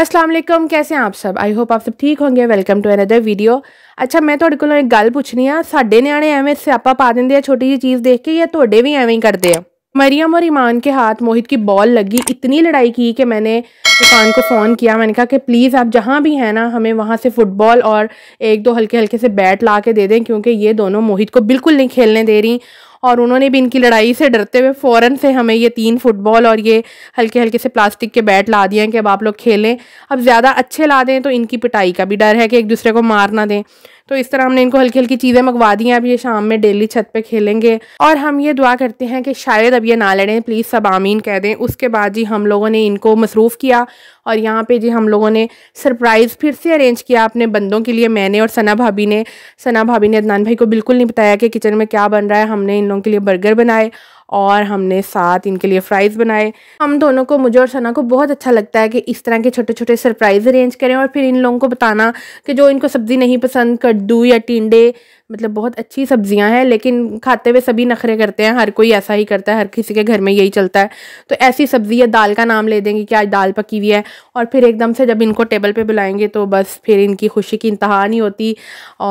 ਅਸਲਾਮ ਵਾਲੇਕਮ ਕੈਸੇ ਆਪ ਸਭ ਆਈ ਹੋਪ ਆਪ ਸਭ ਠੀਕ ਹੋਗੇ ਵੈਲਕਮ ਟੂ ਅਨਦਰ ਵੀਡੀਓ ਅੱਛਾ ਮੈਂ ਤੁਹਾਡੇ ਕੋਲੋਂ ਇੱਕ ਗੱਲ ਪੁੱਛਣੀ ਆ ਸਾਡੇ ਨਿਆਣੇ ਐਵੇਂ ਸਿਆਪਾ ਪਾ ਦਿੰਦੇ ਆ ਛੋਟੀ ਜੀ ਚੀਜ਼ ਦੇਖ ਕੇ ਜਾਂ ਤੁਹਾਡੇ ਵੀ ਐਵੇਂ ਹੀ ਕਰਦੇ ਆ मरियम और ईमान के हाथ मोहित की बॉल लगी इतनी लड़ाई की कि मैंने ईमान को फ़ोन किया मैंने कहा कि प्लीज़ आप जहाँ भी हैं ना हमें वहाँ से फ़ुटबॉल और एक दो हल्के हल्के से बैट ला के दे दें क्योंकि ये दोनों मोहित को बिल्कुल नहीं खेलने दे रही और उन्होंने भी इनकी लड़ाई से डरते हुए फ़ौर से हमें ये तीन फुटबॉल और ये हल्के हल्के से प्लास्टिक के बैट ला दिए हैं कि अब आप लोग खेलें अब ज़्यादा अच्छे ला दें तो इनकी पिटाई का भी डर है कि एक दूसरे को मार ना दें तो इस तरह हमने इनको हल्की हल्की चीज़ें मंगवा दी हैं अब ये शाम में डेली छत पे खेलेंगे और हम ये दुआ करते हैं कि शायद अब ये ना लड़ें प्लीज़ सब आमीन कह दें उसके बाद जी हम लोगों ने इनको मसरूफ़ किया और यहाँ पे जी हम लोगों ने सरप्राइज़ फिर से अरेंज किया अपने बंदों के लिए मैंने और सना भाभी ने सना भाभी ने अदनान भाई को बिल्कुल नहीं बताया कि किचन में क्या बन रहा है हमने इन लोगों के लिए बर्गर बनाए और हमने साथ इनके लिए फ़्राइज़ बनाए हम दोनों को मुझे और सना को बहुत अच्छा लगता है कि इस तरह के छोटे छोटे सरप्राइज़ अरेंज करें और फिर इन लोगों को बताना कि जो इनको सब्ज़ी नहीं पसंद कद्दू या टिंडे मतलब बहुत अच्छी सब्जियां हैं लेकिन खाते हुए सभी नखरे करते हैं हर कोई ऐसा ही करता है हर किसी के घर में यही चलता है तो ऐसी सब्जी या दाल का नाम ले देंगे कि आज दाल पकी हुई है और फिर एकदम से जब इनको टेबल पे बुलाएंगे तो बस फिर इनकी खुशी की इंतहा नहीं होती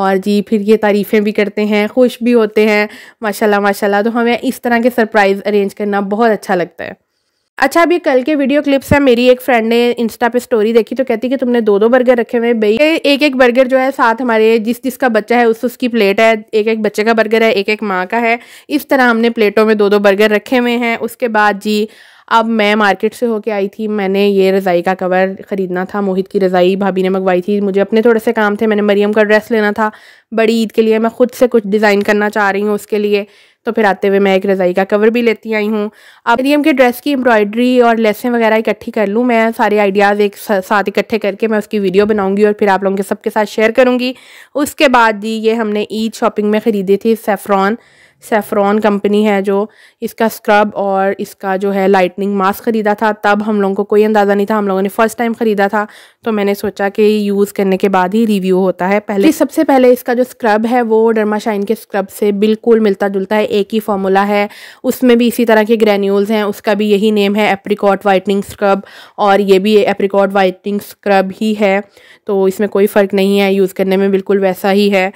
और जी फिर ये तारीफ़ें भी करते हैं खुश भी होते हैं माशाला माशा तो हमें इस तरह के सर सरप्राइज अरेंज करना बहुत अच्छा लगता है अच्छा अभी कल के वीडियो क्लिप्स है मेरी एक फ्रेंड ने इंस्टा पे स्टोरी देखी तो कहती कि तुमने दो दो बर्गर रखे हुए हैं भाई एक एक बर्गर जो है साथ हमारे जिस जिसका बच्चा है उस उसकी प्लेट है एक एक बच्चे का बर्गर है एक एक माँ का है इस तरह हमने प्लेटों में दो दो बर्गर रखे हुए हैं उसके बाद जी अब मैं मार्केट से होके आई थी मैंने ये रज़ाई का कवर ख़रीदना था मोहित की रज़ाई भाभी ने मंगवाई थी मुझे अपने थोड़े से काम थे मैंने मरियम का ड्रेस लेना था बड़ी ईद के लिए मैं ख़ुद से कुछ डिज़ाइन करना चाह रही हूँ उसके लिए तो फिर आते हुए मैं एक रज़ाई का कवर भी लेती आई हूँ अब यदि के ड्रेस की एम्ब्रॉयडरी और लेसें वगैरह इकट्ठी कर लूँ मैं सारे आइडियाज़ एक साथ इकट्ठे करके मैं उसकी वीडियो बनाऊँगी और फिर आप लोगों के सबके साथ शेयर करूँगी उसके बाद जी ये हमने ईद शॉपिंग में ख़रीदी थी सेफ्रॉन सेफ्रॉन कंपनी है जो इसका स्क्रब और इसका जो है लाइटनिंग मास्क ख़रीदा था तब हम लोगों को कोई अंदाज़ा नहीं था हम लोगों ने फ़र्स्ट टाइम ख़रीदा था तो मैंने सोचा कि यूज़ करने के बाद ही रिव्यू होता है पहले सबसे पहले इसका जो स्क्रब है वो डर्माशाइन शाइन के स्क्रब से बिल्कुल मिलता जुलता है एक ही फॉर्मूला है उसमें भी इसी तरह के ग्रेन्यूल्स हैं उसका भी यही नेम है एप्रिकॉट वाइटनिंग स्क्रब और ये भी एप्रिकॉट वाइटनिंग स्क्रब ही है तो इसमें कोई फ़र्क नहीं है यूज़ करने में बिल्कुल वैसा ही है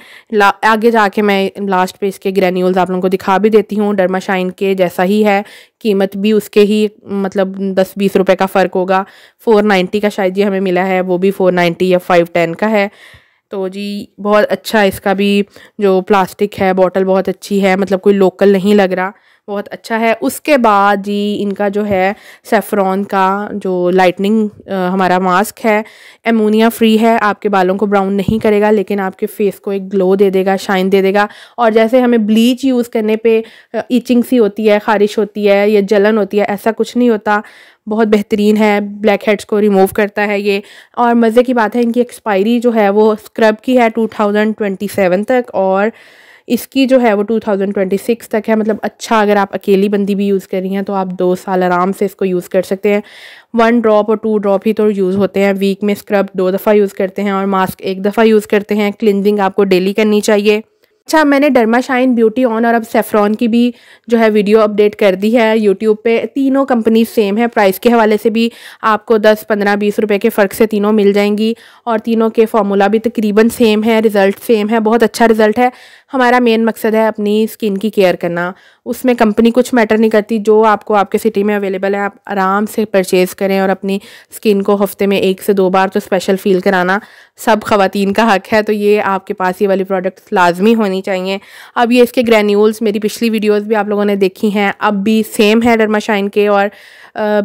आगे जाके मैं लास्ट पे इसके ग्रेन्यूल्स आप लोगों को दिखा भी देती हूँ डरमा शाइन के जैसा ही है कीमत भी उसके ही मतलब दस बीस रुपए का फ़र्क होगा फ़ोर नाइन्टी का शायद ये हमें मिला है वो भी फ़ोर नाइन्टी या फाइव टेन का है तो जी बहुत अच्छा इसका भी जो प्लास्टिक है बॉटल बहुत अच्छी है मतलब कोई लोकल नहीं लग रहा बहुत अच्छा है उसके बाद जी इनका जो है सेफ्रॉन का जो लाइटनिंग हमारा मास्क है एमोनिया फ्री है आपके बालों को ब्राउन नहीं करेगा लेकिन आपके फेस को एक ग्लो दे देगा शाइन दे देगा और जैसे हमें ब्लीच यूज़ करने पे ईचिंग सी होती है ख़ारिश होती है या जलन होती है ऐसा कुछ नहीं होता बहुत बेहतरीन है ब्लैक हेड्स को रिमूव करता है ये और मज़े की बात है इनकी एक्सपायरी जो है वो स्क्रब की है टू थाउजेंड ट्वेंटी सेवन तक और इसकी जो है वो 2026 तक है मतलब अच्छा अगर आप अकेली बंदी भी यूज़ कर रही हैं तो आप दो साल आराम से इसको यूज़ कर सकते हैं वन ड्रॉप और टू ड्रॉप ही तो यूज़ होते हैं वीक में स्क्रब दो दफ़ा यूज़ करते हैं और मास्क एक दफ़ा यूज़ करते हैं क्लिनजिंग आपको डेली करनी चाहिए अच्छा मैंने डरमा शाइन ब्यूटी ऑन और अब सेफ्रॉन की भी जो है वीडियो अपडेट कर दी है यूट्यूब पे तीनों कंपनी सेम है प्राइस के हवाले से भी आपको 10 15 20 रुपए के फ़र्क से तीनों मिल जाएंगी और तीनों के फॉर्मूला भी तकरीबन सेम है रिज़ल्ट सेम है बहुत अच्छा रिज़ल्ट है हमारा मेन मकसद है अपनी स्किन की केयर करना उसमें कंपनी कुछ मैटर नहीं करती जो आपको आपके सिटी में अवेलेबल है आप आराम से परचेज़ करें और अपनी स्किन को हफ्ते में एक से दो बार तो स्पेशल फील कराना सब खातन का हक है तो ये आपके पास ये वाली प्रोडक्ट्स लाजमी होनी चाहिए अब ये इसके ग्रैन्यूल्स मेरी पिछली वीडियोज़ भी आप लोगों ने देखी हैं अब भी सेम है डरमाशाइन के और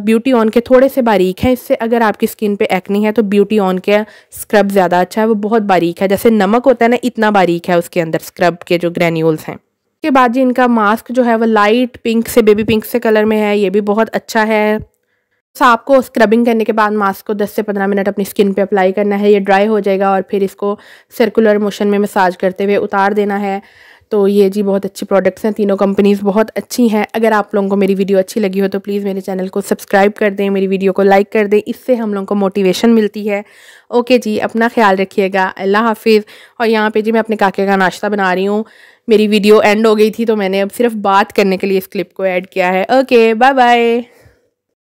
ब्यूटी ऑन के थोड़े से बारीक हैं इससे अगर आपकी स्किन पे एक्नी है तो ब्यूटी ऑन के स्क्रब ज़्यादा अच्छा है वो बहुत बारीक है जैसे नमक होता है ना इतना बारीक है उसके अंदर स्क्रब के जो ग्रेन्यूल्स हैं उसके बाद जी इनका मास्क जो है वो लाइट पिंक से बेबी पिंक से कलर में है ये भी बहुत अच्छा है साफ आपको स्क्रबिंग करने के बाद मास्क को 10 से 15 मिनट अपनी स्किन पे अप्लाई करना है ये ड्राई हो जाएगा और फिर इसको सर्कुलर मोशन में मसाज करते हुए उतार देना है तो ये जी बहुत अच्छी प्रोडक्ट्स हैं तीनों कंपनीज़ बहुत अच्छी हैं अगर आप लोगों को मेरी वीडियो अच्छी लगी हो तो प्लीज़ मेरे चैनल को सब्सक्राइब कर दें मेरी वीडियो को लाइक कर दें इससे हम लोगों को मोटिवेशन मिलती है ओके जी अपना ख्याल रखिएगा अल्लाह हाफिज़ और यहाँ पर जी मैं अपने काके का नाश्ता बना रही हूँ मेरी वीडियो एंड हो गई थी तो मैंने अब सिर्फ बात करने के लिए इस क्लिप को ऐड किया है ओके बाय बाय